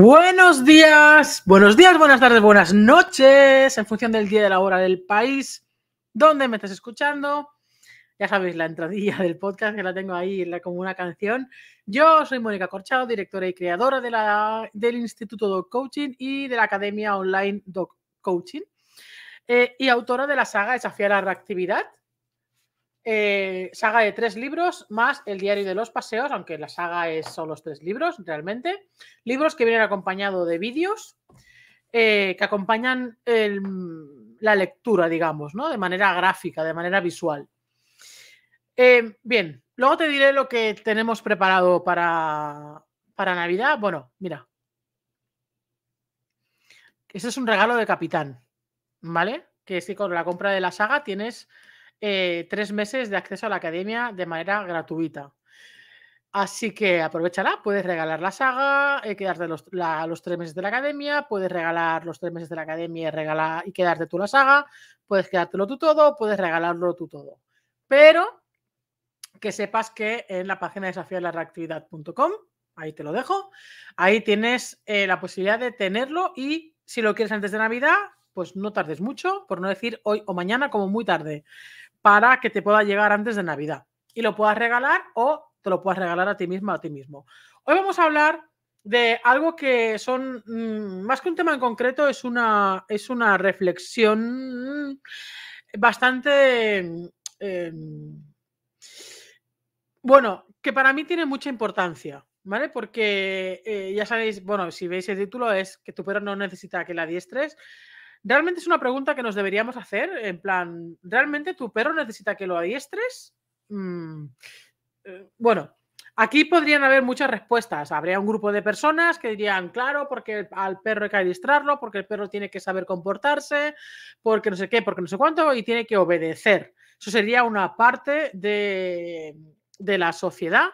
Buenos días, buenos días, buenas tardes, buenas noches, en función del día y de la hora del país, donde me estás escuchando. Ya sabéis, la entradilla del podcast que la tengo ahí como una canción. Yo soy Mónica Corchado, directora y creadora del Instituto Dog Coaching y de la Academia Online Dog Coaching eh, y autora de la saga Desafiar la Reactividad, eh, saga de tres libros más El diario de los paseos, aunque la saga es son los tres libros realmente. Libros que vienen acompañados de vídeos eh, que acompañan la lectura, digamos, ¿no? De manera gráfica, de manera visual. Eh, bien, luego te diré lo que tenemos preparado para, para Navidad. Bueno, mira. ese es un regalo de Capitán, ¿vale? Que es que con la compra de la saga tienes eh, tres meses de acceso a la academia de manera gratuita. Así que aprovechala, puedes regalar la saga, y eh, quedarte los, tres meses de la academia, puedes regalar los tres meses de la academia y, y quedarte tú la saga, puedes quedártelo tú todo, puedes regalarlo tú todo. Pero que sepas que en la página reactividad.com ahí te lo dejo, ahí tienes eh, la posibilidad de tenerlo y si lo quieres antes de Navidad, pues no tardes mucho, por no decir hoy o mañana como muy tarde, para que te pueda llegar antes de Navidad y lo puedas regalar o te lo puedas regalar a ti misma a ti mismo. Hoy vamos a hablar de algo que son mm, más que un tema en concreto, es una, es una reflexión bastante em, bueno, que para mí tiene mucha importancia. ¿Vale? Porque eh, ya sabéis, bueno, si veis el título es que tu perro no necesita que la diestres. Realmente es una pregunta que nos deberíamos hacer, en plan, ¿realmente tu perro necesita que lo adiestres? Mm, eh, bueno, aquí podrían haber muchas respuestas. Habría un grupo de personas que dirían, claro, porque al perro hay que adiestrarlo, porque el perro tiene que saber comportarse, porque no sé qué, porque no sé cuánto, y tiene que obedecer. Eso sería una parte de, de la sociedad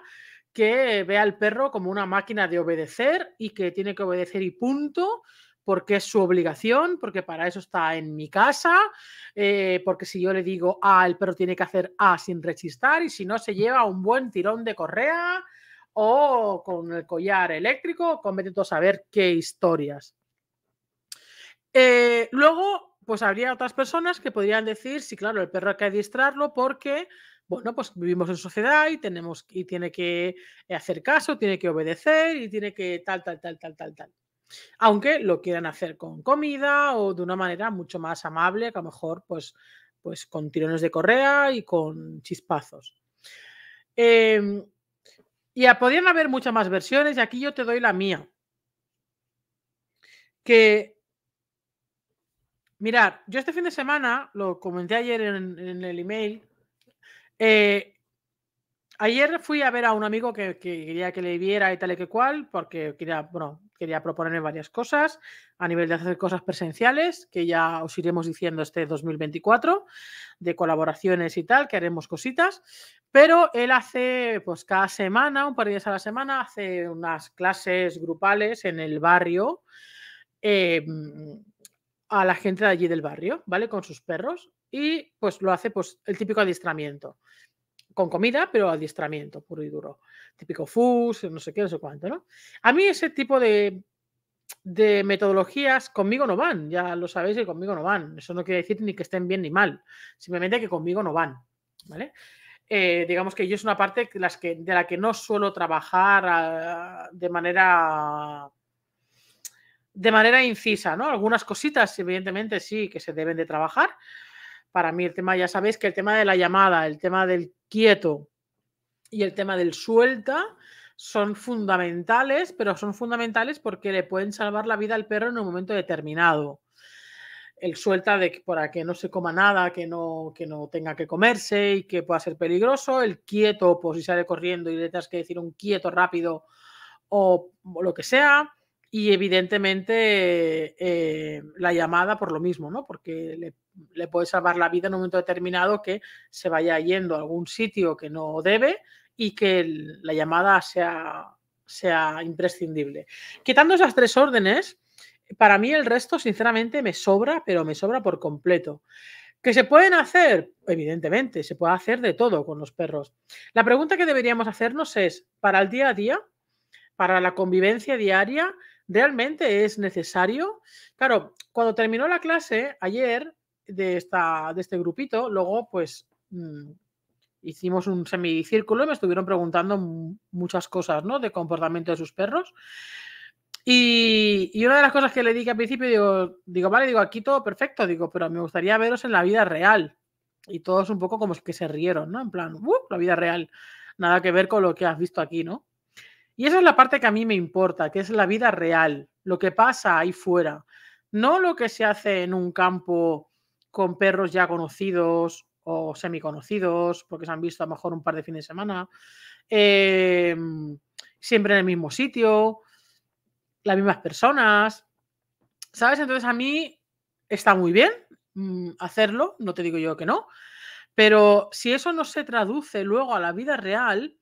que ve al perro como una máquina de obedecer y que tiene que obedecer y punto porque es su obligación, porque para eso está en mi casa, eh, porque si yo le digo A, ah, el perro tiene que hacer A sin rechistar y si no se lleva un buen tirón de correa o con el collar eléctrico, convete a saber qué historias. Eh, luego, pues habría otras personas que podrían decir, sí, claro, el perro hay que adiestrarlo porque bueno, pues vivimos en sociedad y tenemos y tiene que hacer caso, tiene que obedecer y tiene que tal, tal, tal, tal, tal, tal. Aunque lo quieran hacer con comida o de una manera mucho más amable, que a lo mejor pues, pues con tirones de correa y con chispazos. Em, y podrían haber muchas más versiones y aquí yo te doy la mía. Que, mirar, yo este fin de semana, lo comenté ayer en, el email, eh, ayer fui a ver a un amigo que, que, quería que le viera y tal y que cual, porque quería, bueno, quería proponerle varias cosas a nivel de hacer cosas presenciales, que ya os iremos diciendo este 2024, de colaboraciones y tal, que haremos cositas. Pero él hace, pues cada semana, un par de días a la semana, hace unas clases grupales en el barrio. Em, a la gente de allí del barrio, ¿vale? Con sus perros y pues lo hace pues el típico adiestramiento con comida, pero adiestramiento puro y duro. Típico FUS, no sé qué, no sé cuánto, ¿no? A mí ese tipo de, metodologías conmigo no van, ya lo sabéis y conmigo no van. Eso no quiere decir ni que estén bien ni mal, simplemente que conmigo no van, ¿vale? Eh, digamos que yo es una parte de, las que, de la que no suelo trabajar ah, de manera de manera incisa, ¿no? Algunas cositas, evidentemente, sí que se deben de trabajar, para mí el tema, ya sabéis que el tema de la llamada, el tema del quieto y el tema del suelta son fundamentales, pero son fundamentales porque le pueden salvar la vida al perro en un momento determinado. El suelta de para que no se coma nada, que no, que no tenga que comerse y que pueda ser peligroso. El quieto, por pues, si sale corriendo y le tienes que decir un quieto rápido o lo que sea. Y evidentemente eh, la llamada por lo mismo, ¿no? Porque le, puede salvar la vida en un momento determinado que se vaya yendo a algún sitio que no debe y que la llamada sea, sea imprescindible. Quitando esas tres órdenes, para mí el resto, sinceramente, me sobra, pero me sobra por completo. ¿Que se pueden hacer? Evidentemente, se puede hacer de todo con los perros. La pregunta que deberíamos hacernos es, para el día a día, para la convivencia diaria, ¿Realmente es necesario? Claro, cuando terminó la clase ayer de, esta, de este grupito, luego pues mm, hicimos un semicírculo y me estuvieron preguntando muchas cosas, ¿no? De comportamiento de sus perros. Y, una de las cosas que le dije al principio, digo, digo, vale, digo, aquí todo perfecto, digo, pero me gustaría veros en la vida real. Y todos un poco como que se rieron, ¿no? En plan, la vida real. Nada que ver con lo que has visto aquí, ¿no? Y esa es la parte que a mí me importa, que es la vida real, lo que pasa ahí fuera, no lo que se hace en un campo con perros ya conocidos o semiconocidos, porque se han visto a lo mejor un par de fines de semana, em, siempre en el mismo sitio, las mismas personas, ¿sabes? Entonces a mí está muy bien mm, hacerlo, no te digo yo que no, pero si eso no se traduce luego a la vida real,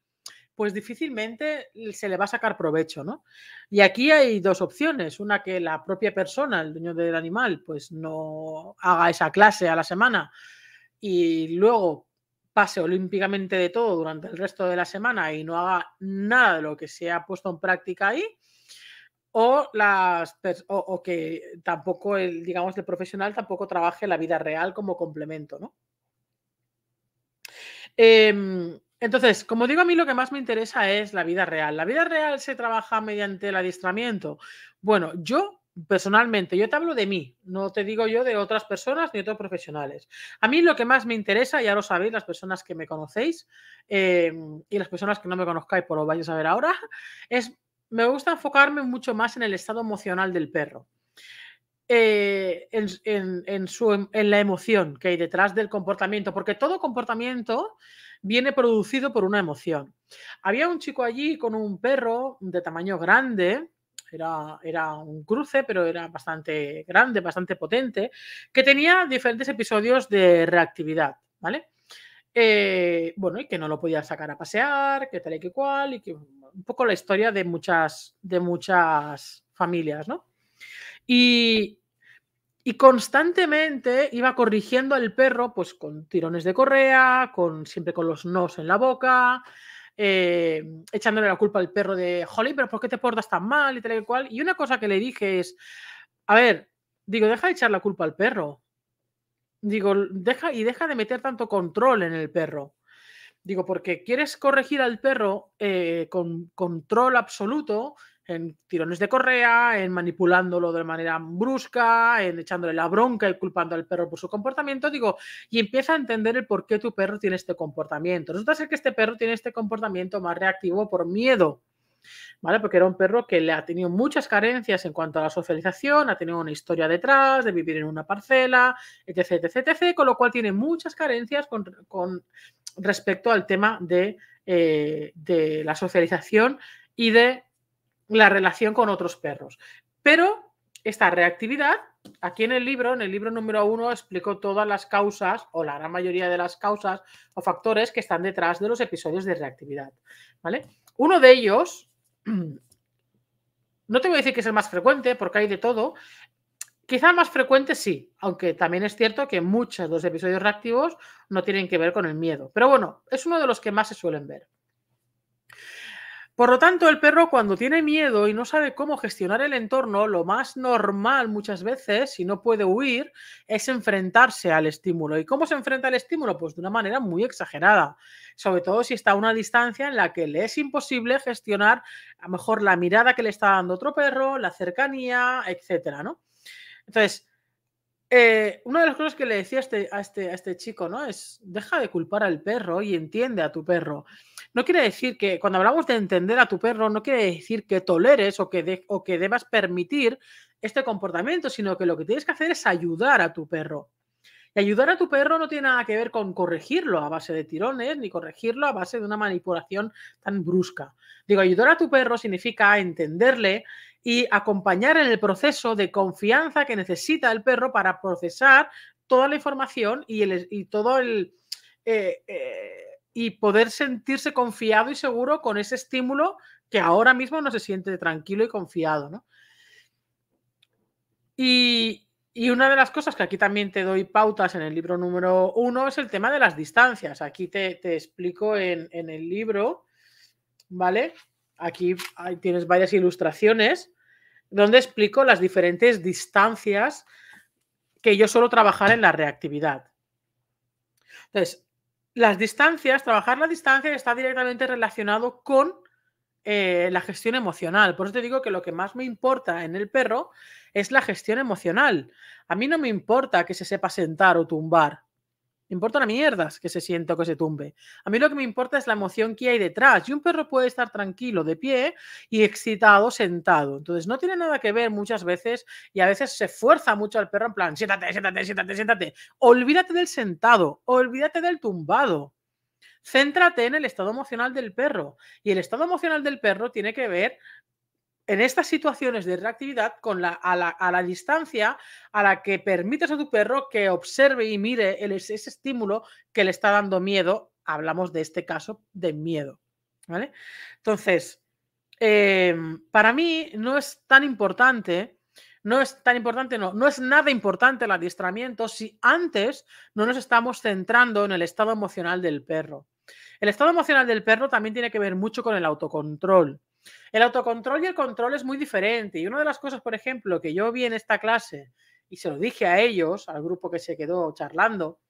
pues difícilmente se le va a sacar provecho, ¿no? Y aquí hay dos opciones. Una que la propia persona, el dueño del animal, pues no haga esa clase a la semana y luego pase olímpicamente de todo durante el resto de la semana y no haga nada de lo que se ha puesto en práctica ahí. O, las, o, que tampoco el, digamos, el profesional tampoco trabaje la vida real como complemento, ¿no? Em, entonces, como digo, a mí lo que más me interesa es la vida real. ¿La vida real se trabaja mediante el adiestramiento? Bueno, yo personalmente, yo te hablo de mí, no te digo yo de otras personas ni otros profesionales. A mí lo que más me interesa, ya lo sabéis las personas que me conocéis em, y las personas que no me conozcáis, por pues lo vais a ver ahora, es, me gusta enfocarme mucho más en el estado emocional del perro. Eh, en la emoción que hay detrás del comportamiento, porque todo comportamiento viene producido por una emoción. Había un chico allí con un perro de tamaño grande, era, era, un cruce, pero era bastante grande, bastante potente, que tenía diferentes episodios de reactividad, ¿vale? Eh, bueno, y que no lo podía sacar a pasear, que tal y que cual, y que un poco la historia de muchas, de muchas familias, ¿no? Y, y constantemente iba corrigiendo al perro, pues con tirones de correa, con siempre con los nos en la boca, eh, echándole la culpa al perro de, jolín, pero ¿por qué te portas tan mal? Y tal y cual. Y una cosa que le dije es, a ver, digo, deja de echar la culpa al perro. Digo, deja y deja de meter tanto control en el perro. Digo, porque quieres corregir al perro eh, con control absoluto en tirones de correa, en manipulándolo de manera brusca, en echándole la bronca y culpando al perro por su comportamiento, digo, y empieza a entender el por qué tu perro tiene este comportamiento. Resulta ser que este perro tiene este comportamiento más reactivo por miedo. ¿Vale? Porque era un perro que le ha tenido muchas carencias en cuanto a la socialización, ha tenido una historia detrás de vivir en una parcela, etc, etc, etc, con lo cual tiene muchas carencias con, respecto al tema eh, de la socialización y de la relación con otros perros. Pero esta reactividad, aquí en el libro, en el libro número uno, explicó todas las causas o la gran mayoría de las causas o factores que están detrás de los episodios de reactividad. ¿vale? Uno de ellos, no te voy a decir que es el más frecuente porque hay de todo, Quizá más frecuente sí, aunque también es cierto que muchos de los episodios reactivos no tienen que ver con el miedo. Pero bueno, es uno de los que más se suelen ver. Por lo tanto, el perro cuando tiene miedo y no sabe cómo gestionar el entorno, lo más normal muchas veces, si no puede huir, es enfrentarse al estímulo. ¿Y cómo se enfrenta al estímulo? Pues de una manera muy exagerada, sobre todo si está a una distancia en la que le es imposible gestionar a lo mejor la mirada que le está dando otro perro, la cercanía, etcétera, ¿no? Entonces, eh, una de las cosas que le decía este, a este, este, a este chico, ¿no? Es deja de culpar al perro y entiende a tu perro. No quiere decir que, cuando hablamos de entender a tu perro, no quiere decir que toleres o que, o que debas permitir este comportamiento, sino que lo que tienes que hacer es ayudar a tu perro. Y ayudar a tu perro no tiene nada que ver con corregirlo a base de tirones ni corregirlo a base de una manipulación tan brusca. Digo, ayudar a tu perro significa entenderle y acompañar en el proceso de confianza que necesita el perro para procesar toda la información y, el, todo el... Eh, eh, y poder sentirse confiado y seguro con ese estímulo que ahora mismo no se siente tranquilo y confiado, Y, una de las cosas que aquí también te doy pautas en el libro número uno es el tema de las distancias. Aquí te, explico en, el libro, ¿vale? Aquí tienes varias ilustraciones donde explico las diferentes distancias que yo suelo trabajar en la reactividad. Entonces, las distancias, trabajar la distancia está directamente relacionado con eh, la gestión emocional. Por eso te digo que lo que más me importa en el perro es la gestión emocional. A mí no me importa que se sepa sentar o tumbar importa la mierda que se sienta o que se tumbe. A mí lo que me importa es la emoción que hay detrás. Y un perro puede estar tranquilo de pie y excitado sentado. Entonces no tiene nada que ver muchas veces y a veces se fuerza mucho al perro en plan, siéntate, siéntate, siéntate, siéntate. Olvídate del sentado, olvídate del tumbado. Céntrate en el estado emocional del perro. Y el estado emocional del perro tiene que ver en estas situaciones de reactividad, con la, a, la, distancia a la que permites a tu perro que observe y mire ese estímulo que le está dando miedo, hablamos de este caso de miedo. Entonces, em, para mí no es tan importante, no es tan importante, no, no es nada importante el adiestramiento si antes no nos estamos centrando en el estado emocional del perro. El estado emocional del perro también tiene que ver mucho con el autocontrol. El autocontrol y el control es muy diferente. Y una de las cosas, por ejemplo, que yo vi en esta clase, y se lo dije a ellos, al grupo que se quedó charlando,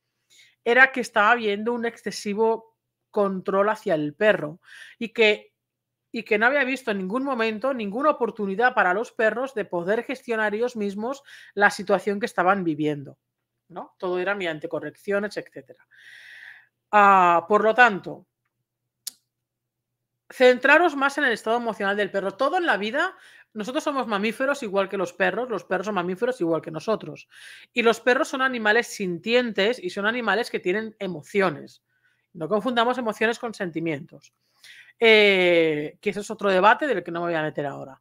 era que estaba habiendo un excesivo control hacia el perro y que, y que no había visto en ningún momento ninguna oportunidad para los perros de poder gestionar ellos mismos la situación que estaban viviendo. ¿no? Todo era mediante correcciones, etc. Ah, por lo tanto, centraros más en el estado emocional del perro. Todo en la vida, nosotros somos mamíferos igual que los perros, los perros son mamíferos igual que nosotros. Y los perros son animales sintientes y son animales que tienen emociones. No confundamos emociones con sentimientos. Eh, que ese es otro debate del que no me voy a meter ahora.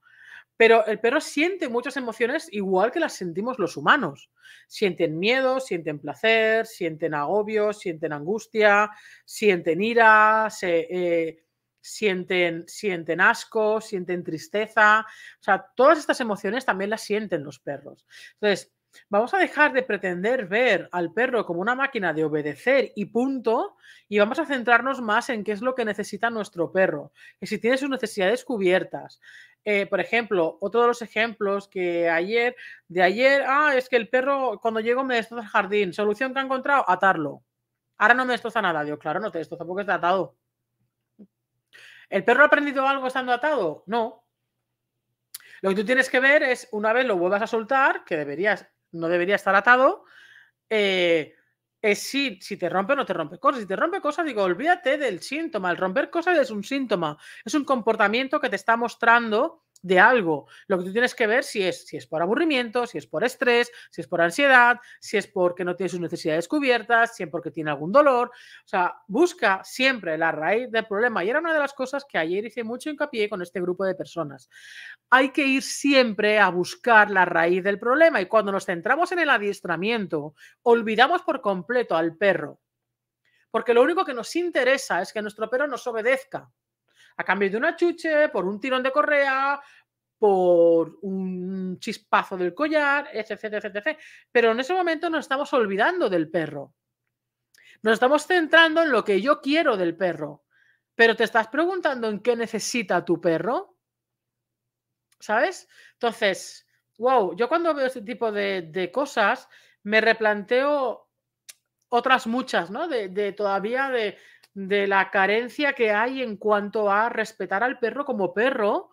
Pero el perro siente muchas emociones igual que las sentimos los humanos. Sienten miedo, sienten placer, sienten agobio, sienten angustia, sienten ira, se, eh, sienten, sienten asco, sienten tristeza, o sea, todas estas emociones también las sienten los perros. Entonces, vamos a dejar de pretender ver al perro como una máquina de obedecer y punto, y vamos a centrarnos más en qué es lo que necesita nuestro perro, que si tiene sus necesidades cubiertas. Eh, por ejemplo, otro de los ejemplos que ayer, de ayer, ah, es que el perro cuando llego me destroza el jardín. Solución que ha encontrado, atarlo. Ahora no me destroza nada, digo, claro, no te destroza porque está atado. ¿El perro ha aprendido algo estando atado? No. Lo que tú tienes que ver es, una vez lo vuelvas a soltar, que deberías, no debería estar atado, eh, es si, si te rompe no te rompe cosas. Si te rompe cosas, digo, olvídate del síntoma. El romper cosas es un síntoma, es un comportamiento que te está mostrando de algo. Lo que tú tienes que ver si es, si es por aburrimiento, si es por estrés, si es por ansiedad, si es porque no tiene sus necesidades cubiertas, si es porque tiene algún dolor. O sea, busca siempre la raíz del problema. Y era una de las cosas que ayer hice mucho hincapié con este grupo de personas. Hay que ir siempre a buscar la raíz del problema y cuando nos centramos en el adiestramiento, olvidamos por completo al perro. Porque lo único que nos interesa es que nuestro perro nos obedezca a cambio de una chuche, por un tirón de correa, por un chispazo del collar, etc, etc, etc. Pero en ese momento nos estamos olvidando del perro. Nos estamos centrando en lo que yo quiero del perro. Pero te estás preguntando en qué necesita tu perro. ¿Sabes? Entonces, wow, yo cuando veo este tipo de, cosas, me replanteo otras muchas, ¿no? de todavía de, de la carencia que hay en cuanto a respetar al perro como perro.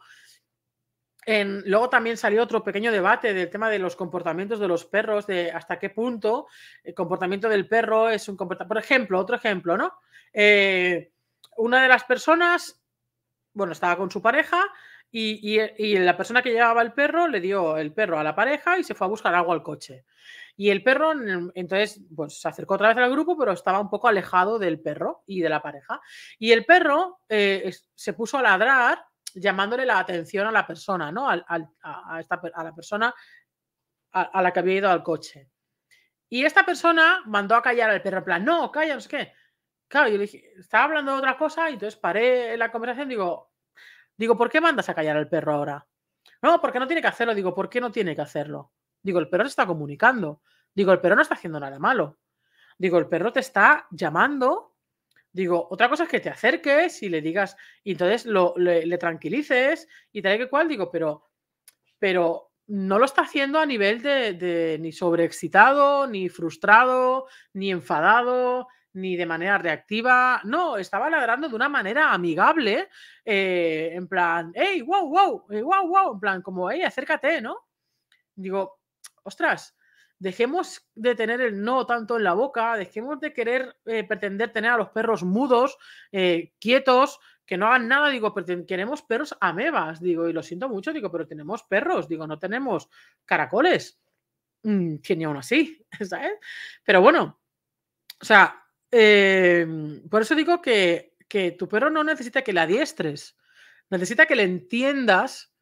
En, luego también salió otro pequeño debate del tema de los comportamientos de los perros, de hasta qué punto el comportamiento del perro es un comportamiento. Por ejemplo, otro ejemplo, ¿no? Eh, una de las personas, bueno, estaba con su pareja y, y, la persona que llevaba el perro le dio el perro a la pareja y se fue a buscar algo al coche. Y el perro, mm, entonces, pues se acercó otra vez al grupo, pero estaba un poco alejado del perro y de la pareja. Y el perro eh, se puso a ladrar llamándole la atención a la persona, ¿no? a, la persona a, la que había ido al coche. Y esta persona mandó a callar al perro, en plan, no, calla, no sé qué. Claro, yo le dije, estaba hablando de otra cosa y entonces paré la conversación, digo, digo, ¿por qué mandas a callar al perro ahora? No, porque no tiene que hacerlo, digo, ¿por qué no tiene que hacerlo? Digo, el perro te está comunicando. Digo, el perro no está haciendo nada malo. Digo, el perro te está llamando. Digo, otra cosa es que te acerques y le digas, y entonces le, tranquilices y tal y que cual. Digo, pero, pero no lo está haciendo a nivel de, ni sobreexcitado, ni frustrado, ni enfadado, ni de manera reactiva. No, estaba ladrando de una manera amigable, eh, en plan, hey, wow, wow, eh, wow, wow, en plan, como, hey, acércate, ¿no? Digo, ostras, dejemos de tener el no tanto en la boca, dejemos de querer eh, pretender tener a los perros mudos, eh, quietos, que no hagan nada, digo, queremos perros amebas, digo, y lo siento mucho, digo, pero tenemos perros, digo, no tenemos caracoles. Mm, tiene aún así, ¿sabes? Pero bueno, o sea, em, por eso digo que, que tu perro no necesita que le adiestres, necesita que le entiendas,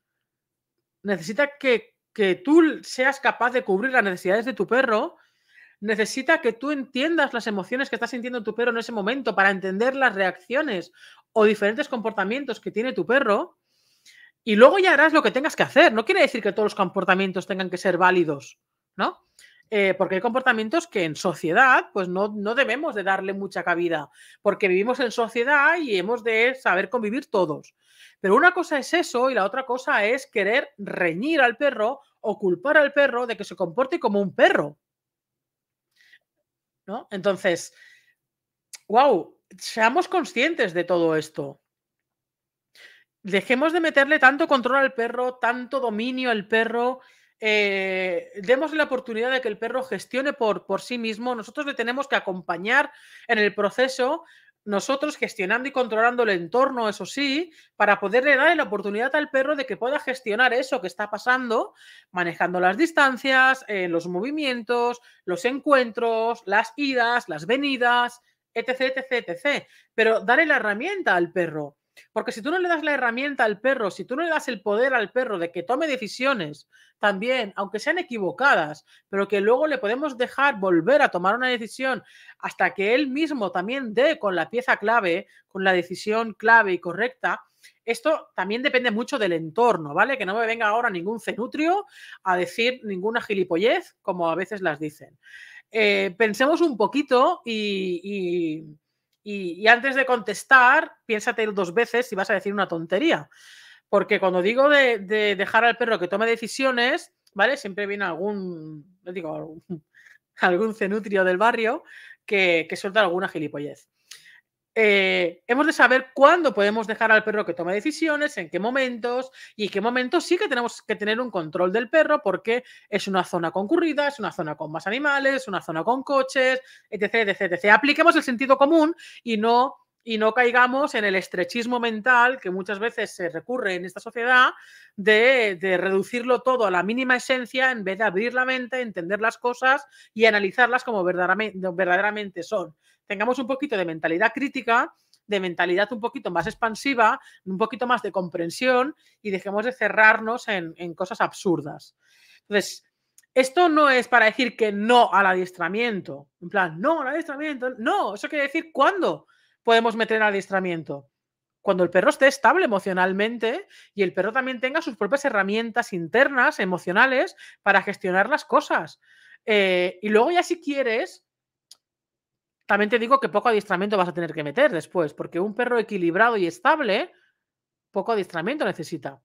necesita que que tú seas capaz de cubrir las necesidades de tu perro, necesita que tú entiendas las emociones que está sintiendo tu perro en ese momento para entender las reacciones o diferentes comportamientos que tiene tu perro. Y luego ya harás lo que tengas que hacer. No quiere decir que todos los comportamientos tengan que ser válidos, ¿no? Eh, porque hay comportamientos que en sociedad pues no, no, debemos de darle mucha cabida, porque vivimos en sociedad y hemos de saber convivir todos. Pero una cosa es eso y la otra cosa es querer reñir al perro o culpar al perro de que se comporte como un perro. ¿No? Entonces, wow, seamos conscientes de todo esto. Dejemos de meterle tanto control al perro, tanto dominio al perro, eh, demos la oportunidad de que el perro gestione por, por sí mismo. Nosotros le tenemos que acompañar en el proceso, nosotros gestionando y controlando el entorno, eso sí, para poderle dar la oportunidad al perro de que pueda gestionar eso que está pasando, manejando las distancias, eh, los movimientos, los encuentros, las idas, las venidas, etc, etc, etc. Pero darle la herramienta al perro. Porque si tú no le das la herramienta al perro, si tú no le das el poder al perro de que tome decisiones también, aunque sean equivocadas, pero que luego le podemos dejar volver a tomar una decisión hasta que él mismo también dé con la pieza clave, con la decisión clave y correcta, esto también depende mucho del entorno, ¿vale? Que no me venga ahora ningún cenutrio a decir ninguna gilipollez, como a veces las dicen. Eh, pensemos un poquito y y, antes de contestar, piénsate dos veces si vas a decir una tontería. Porque cuando digo de, dejar al perro que tome decisiones, ¿vale? Siempre viene algún, digo, algún, cenutrio del barrio que, que suelta alguna gilipollez. Eh, hemos de saber cuándo podemos dejar al perro que tome decisiones, en qué momentos y qué momentos sí que tenemos que tener un control del perro porque es una zona concurrida, es una zona con más animales, es una zona con coches, etc, etc, Apliquemos el sentido común y no y no caigamos en el estrechismo mental que muchas veces se recurre en esta sociedad de, reducirlo todo a la mínima esencia en vez de abrir la mente, entender las cosas y analizarlas como verdaderamente son tengamos un poquito de mentalidad crítica, de mentalidad un poquito más expansiva, un poquito más de comprensión y dejemos de cerrarnos en, cosas absurdas. Entonces, esto no es para decir que no al adiestramiento, en plan, no al adiestramiento, no, eso quiere decir cuándo podemos meter el adiestramiento cuando el perro esté estable emocionalmente y el perro también tenga sus propias herramientas internas, emocionales, para gestionar las cosas. Eh, y luego ya si quieres, también te digo que poco adiestramiento vas a tener que meter después, porque un perro equilibrado y estable, poco adiestramiento necesita.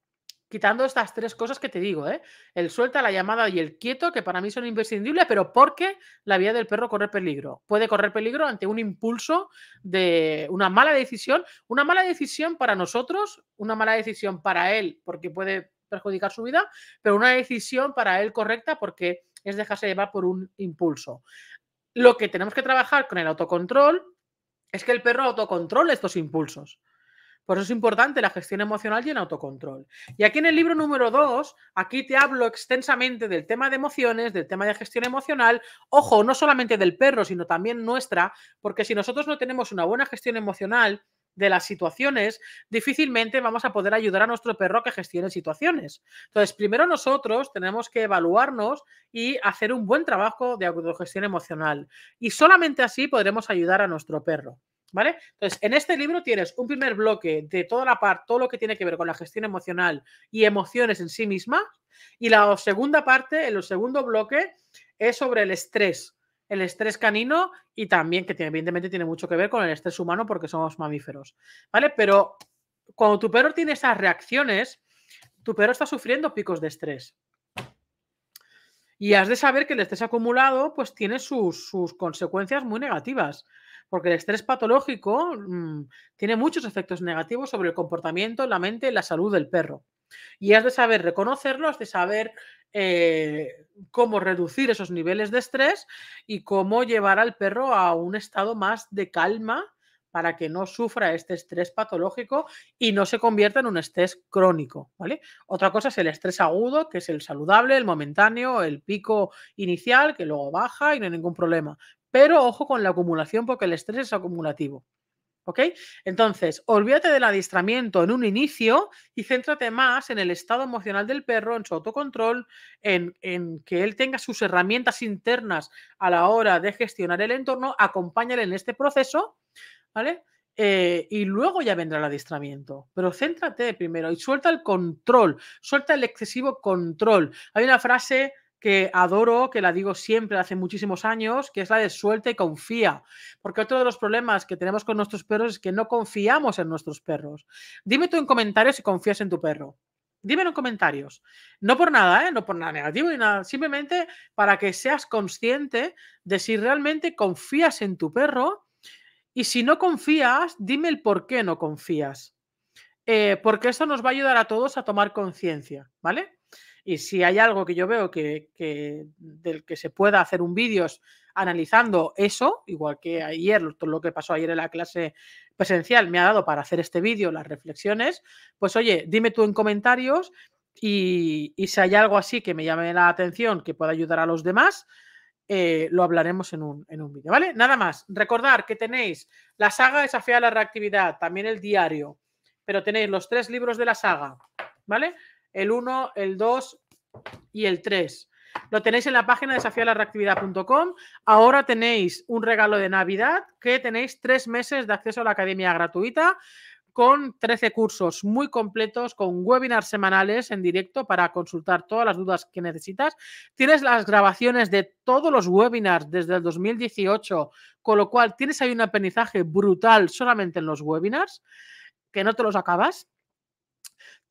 Quitando estas tres cosas que te digo, ¿eh? el suelta, la llamada y el quieto, que para mí son imprescindibles, pero porque la vida del perro corre peligro. Puede correr peligro ante un impulso de una mala decisión, una mala decisión para nosotros, una mala decisión para él, porque puede perjudicar su vida, pero una decisión para él correcta porque es dejarse llevar por un impulso. Lo que tenemos que trabajar con el autocontrol es que el perro autocontrole estos impulsos. Por eso es importante la gestión emocional y el autocontrol. Y aquí en el libro número 2, aquí te hablo extensamente del tema de emociones, del tema de gestión emocional. Ojo, no solamente del perro, sino también nuestra, porque si nosotros no tenemos una buena gestión emocional, de las situaciones, difícilmente vamos a poder ayudar a nuestro perro que gestione situaciones. Entonces, primero nosotros tenemos que evaluarnos y hacer un buen trabajo de autogestión emocional. Y solamente así podremos ayudar a nuestro perro. ¿Vale? Entonces, en este libro tienes un primer bloque de toda la parte, todo lo que tiene que ver con la gestión emocional y emociones en sí misma. Y la segunda parte, el segundo bloque, es sobre el estrés el estrés canino y también que evidentemente tiene mucho que ver con el estrés humano porque somos mamíferos, ¿vale? Pero cuando tu perro tiene esas reacciones, tu perro está sufriendo picos de estrés. Y has de saber que el estrés acumulado pues tiene sus, consecuencias muy negativas, porque el estrés patológico mm, tiene muchos efectos negativos sobre el comportamiento, la mente y la salud del perro. Y has de saber reconocerlo, has de saber eh, cómo reducir esos niveles de estrés y cómo llevar al perro a un estado más de calma para que no sufra este estrés patológico y no se convierta en un estrés crónico, Otra cosa es el estrés agudo, que es el saludable, el momentáneo, el pico inicial, que luego baja y no hay ningún problema. Pero ojo con la acumulación porque el estrés es acumulativo. ¿Ok? Entonces, olvídate del adiestramiento en un inicio y céntrate más en el estado emocional del perro, en su autocontrol, en, que él tenga sus herramientas internas a la hora de gestionar el entorno, acompáñale en este proceso, ¿vale? Eh, y luego ya vendrá el adiestramiento. Pero céntrate primero y suelta el control, suelta el excesivo control. Hay una frase que adoro, que la digo siempre hace muchísimos años, que es la de suelta y confía. Porque otro de los problemas que tenemos con nuestros perros es que no confiamos en nuestros perros. Dime tú en comentarios si confías en tu perro. dime en comentarios. No por nada, ¿eh? no por nada negativo ni nada. Simplemente para que seas consciente de si realmente confías en tu perro. Y si no confías, dime el por qué no confías. Eh, porque eso nos va a ayudar a todos a tomar conciencia, ¿vale? Y si hay algo que yo veo que, del que se pueda hacer un vídeo analizando eso, igual que ayer, lo que pasó ayer en la clase presencial me ha dado para hacer este vídeo, las reflexiones, pues oye, dime tú en comentarios y, si hay algo así que me llame la atención, que pueda ayudar a los demás, eh, lo hablaremos en un, vídeo, ¿vale? Nada más, recordar que tenéis la saga Desafía la Reactividad, también el diario, pero tenéis los tres libros de la saga, ¿vale? el 1, el 2 y el 3. Lo tenéis en la página desafialarreactividad.com. Ahora tenéis un regalo de Navidad que tenéis tres meses de acceso a la academia gratuita con 13 cursos muy completos, con webinars semanales en directo para consultar todas las dudas que necesitas. Tienes las grabaciones de todos los webinars desde el 2018, con lo cual tienes ahí un aprendizaje brutal solamente en los webinars, que no te los acabas.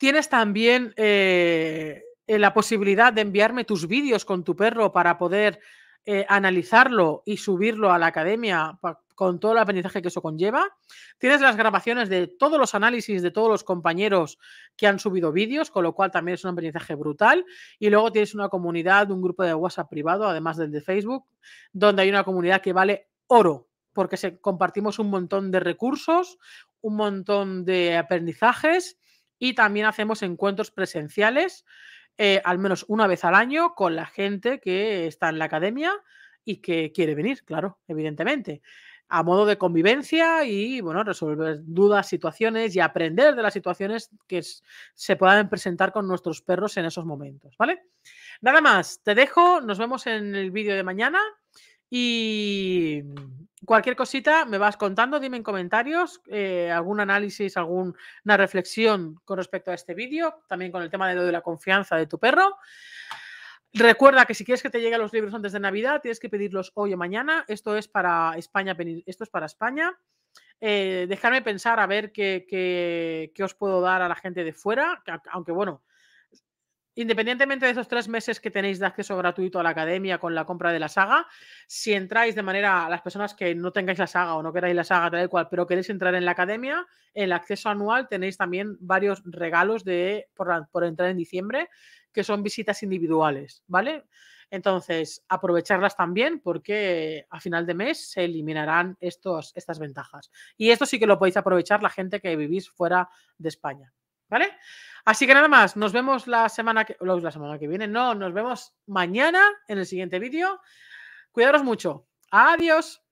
Tienes también eh, eh, la posibilidad de enviarme tus vídeos con tu perro para poder eh, analizarlo y subirlo a la academia con todo el aprendizaje que eso conlleva. Tienes las grabaciones de todos los análisis de todos los compañeros que han subido vídeos, con lo cual también es un aprendizaje brutal. Y luego tienes una comunidad, un grupo de WhatsApp privado, además del de Facebook, donde hay una comunidad que vale oro, porque se, compartimos un montón de recursos, un montón de aprendizajes y también hacemos encuentros presenciales, eh, al menos una vez al año, con la gente que está en la academia y que quiere venir, claro, evidentemente a modo de convivencia y bueno, resolver dudas, situaciones y aprender de las situaciones que se puedan presentar con nuestros perros en esos momentos, ¿vale? Nada más, te dejo, nos vemos en el vídeo de mañana y cualquier cosita me vas contando, dime en comentarios eh, algún análisis, alguna reflexión con respecto a este vídeo, también con el tema de de la confianza de tu perro. Recuerda que si quieres que te lleguen los libros antes de Navidad, tienes que pedirlos hoy o mañana. Esto es para España. Esto es para España. Eh, pensar a ver qué, qué, os puedo dar a la gente de fuera, aunque bueno, independientemente de esos tres meses que tenéis de acceso gratuito a la academia con la compra de la saga, si entráis de manera las personas que no tengáis la saga o no queráis la saga tal y cual, pero queréis entrar en la academia, el acceso anual tenéis también varios regalos de, por, por entrar en diciembre, que son visitas individuales, ¿vale? Entonces, aprovecharlas también porque a final de mes se eliminarán estos, estas ventajas. Y esto sí que lo podéis aprovechar la gente que vivís fuera de España. ¿Vale? Así que nada más, nos vemos la semana que, la semana que viene. No, nos vemos mañana en el siguiente vídeo. Cuidaros mucho. Adiós.